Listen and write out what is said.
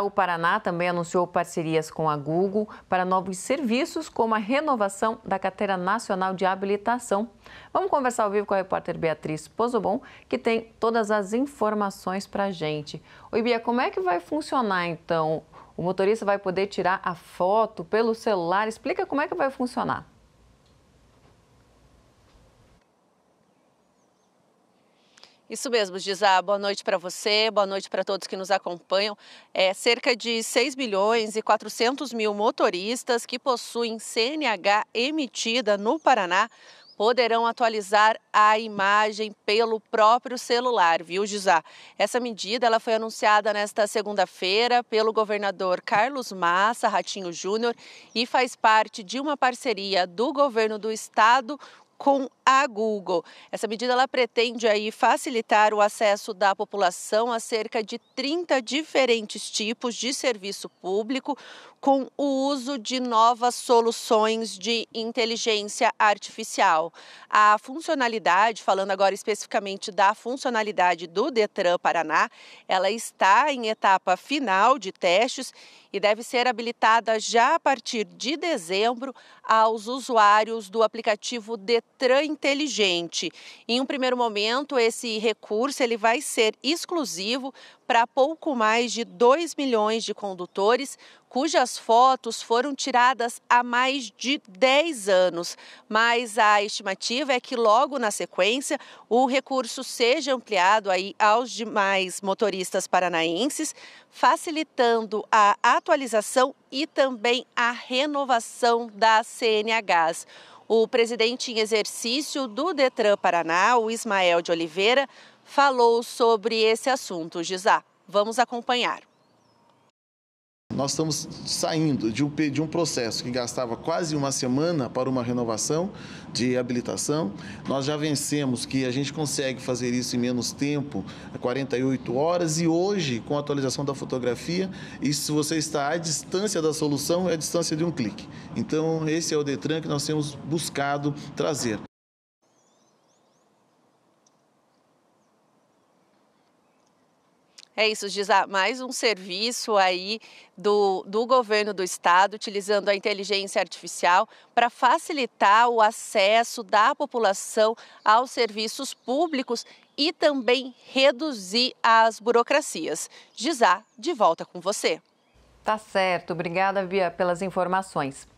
O Paraná também anunciou parcerias com a Google para novos serviços, como a renovação da Carteira Nacional de Habilitação. Vamos conversar ao vivo com a repórter Beatriz Pozobon, que tem todas as informações para a gente. Oi, Bia, como é que vai funcionar então? O motorista vai poder tirar a foto pelo celular? Explica como é que vai funcionar. Isso mesmo, Gisá. Boa noite para você, boa noite para todos que nos acompanham. É, cerca de 6 bilhões e 400 mil motoristas que possuem CNH emitida no Paraná poderão atualizar a imagem pelo próprio celular, viu, Gisá? Essa medida ela foi anunciada nesta segunda-feira pelo governador Carlos Massa Ratinho Júnior e faz parte de uma parceria do governo do estado com a Google. Essa medida ela pretende aí facilitar o acesso da população a cerca de 30 diferentes tipos de serviço público com o uso de novas soluções de inteligência artificial. A funcionalidade, falando agora especificamente da funcionalidade do Detran Paraná, ela está em etapa final de testes e deve ser habilitada já a partir de dezembro aos usuários do aplicativo Detran Detran Inteligente. Em um primeiro momento, esse recurso ele vai ser exclusivo para pouco mais de 2 milhões de condutores, cujas fotos foram tiradas há mais de 10 anos. Mas a estimativa é que logo na sequência o recurso seja ampliado aí aos demais motoristas paranaenses, facilitando a atualização e também a renovação da CNHs. O presidente em exercício do Detran Paraná, o Ismael de Oliveira, falou sobre esse assunto. Gizá, vamos acompanhar. Nós estamos saindo de um, de um processo que gastava quase uma semana para uma renovação de habilitação. Nós já vencemos que a gente consegue fazer isso em menos tempo, 48 é horas, e hoje, com a atualização da fotografia, e se você está à distância da solução, é a distância de um clique. Então, esse é o Detran que nós temos buscado trazer. É isso, Gisá, mais um serviço aí do, do governo do estado, utilizando a inteligência artificial para facilitar o acesso da população aos serviços públicos e também reduzir as burocracias. Gisá, de volta com você. Tá certo, obrigada, Bia, pelas informações.